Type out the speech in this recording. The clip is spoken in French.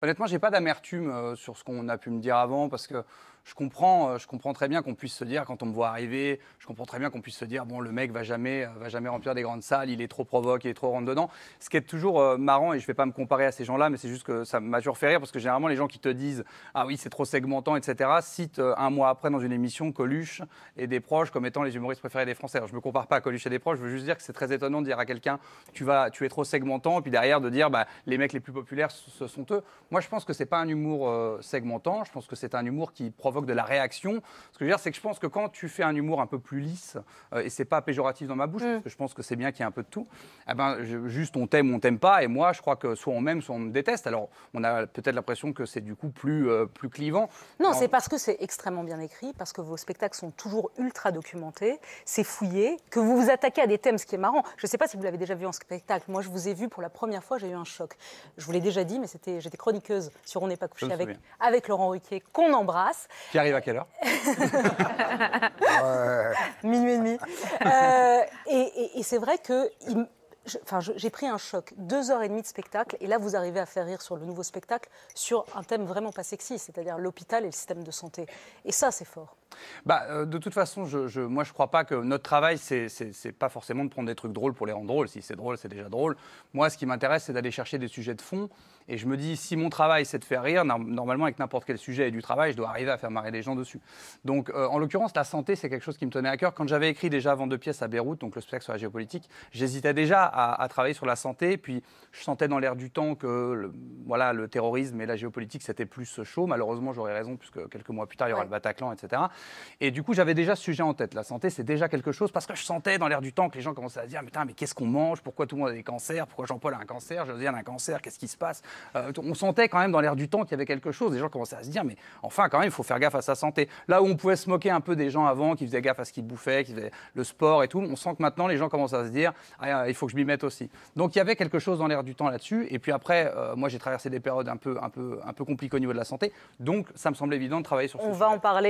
Honnêtement, j'ai pas d'amertume euh, sur ce qu'on a pu me dire avant parce que je comprends, euh, je comprends très bien qu'on puisse se dire quand on me voit arriver, je comprends très bien qu'on puisse se dire bon le mec va jamais, euh, va jamais remplir des grandes salles, il est trop provoque, il est trop rentre dedans. Ce qui est toujours marrant et je vais pas me comparer à ces gens-là, mais c'est juste que ça m'a toujours fait rire parce que généralement les gens qui te disent ah oui c'est trop segmentant etc citent un mois après dans une émission Coluche et des proches comme étant les humoristes préférés des Français. Alors je me compare pas à Coluche et des proches, je veux juste dire que c'est très étonnant de dire à quelqu'un tu vas, tu es trop segmentant et puis derrière de dire bah, les mecs les plus populaires ce sont eux. Moi, je pense que c'est pas un humour euh, segmentant. Je pense que c'est un humour qui provoque de la réaction. Ce que je veux dire, c'est que je pense que quand tu fais un humour un peu plus lisse, et euh, et c'est pas péjoratif dans ma bouche, mm. parce que je pense que c'est bien qu'il y ait un peu de tout, eh ben, juste on t'aime, ou on t'aime pas. Et moi, je crois que soit on m'aime, soit on me déteste. Alors, on a peut-être l'impression que c'est du coup plus, euh, plus clivant. Non, c'est parce que c'est extrêmement bien écrit, parce que vos spectacles sont toujours ultra documentés, c'est fouillé, que vous vous attaquez à des thèmes, ce qui est marrant. Je ne sais pas si vous l'avez déjà vu en spectacle. Moi, je vous ai vu pour la première fois, j'ai eu un choc. Je vous l'ai déjà dit, mais j'étais chronique chroniqueuse sur On n'est pas couché avec, avec Laurent Ruquier, qu'on embrasse. Qui arrive à quelle heure Minuit et demi. Euh, et, c'est vrai que Enfin, j'ai pris un choc. Deux heures et demie de spectacle, et là, vous arrivez à faire rire sur le nouveau spectacle sur un thème vraiment pas sexy, c'est-à-dire l'hôpital et le système de santé. Et ça, c'est fort bah, euh, de toute façon, je, moi, je ne crois pas que notre travail, c'est pas forcément de prendre des trucs drôles pour les rendre drôles. Si c'est drôle, c'est déjà drôle. Moi, ce qui m'intéresse, c'est d'aller chercher des sujets de fond. Et je me dis, si mon travail, c'est de faire rire, normalement, avec n'importe quel sujet et du travail, je dois arriver à faire marrer les gens dessus. Donc, euh, en l'occurrence, la santé, c'est quelque chose qui me tenait à cœur. Quand j'avais écrit déjà Avant deux pièces à Beyrouth, donc le spectacle sur la géopolitique, j'hésitais déjà à, travailler sur la santé. puis, je sentais dans l'air du temps que le, voilà, le terrorisme et la géopolitique, c'était plus chaud. Malheureusement, j'aurais raison, puisque quelques mois plus tard, il y aura le Bataclan, etc. Et du coup, j'avais déjà ce sujet en tête. La santé, c'est déjà quelque chose parce que je sentais dans l'air du temps que les gens commençaient à dire mais, mais qu'est-ce qu'on mange Pourquoi tout le monde a des cancers Pourquoi Jean-Paul a un cancer Josiane a un cancer Qu'est-ce qui se passe euh, On sentait quand même dans l'air du temps qu'il y avait quelque chose. Les gens commençaient à se dire mais enfin, quand même, il faut faire gaffe à sa santé. Là où on pouvait se moquer un peu des gens avant qui faisaient gaffe à ce qu'ils bouffaient, qui faisaient le sport et tout, on sent que maintenant les gens commencent à se dire ah, ah, il faut que je m'y mette aussi. Donc il y avait quelque chose dans l'air du temps là-dessus. Et puis après, euh, moi j'ai traversé des périodes un peu, un peu, un peu compliquées au niveau de la santé. Donc ça me semblait évident de travailler sur On va en parler.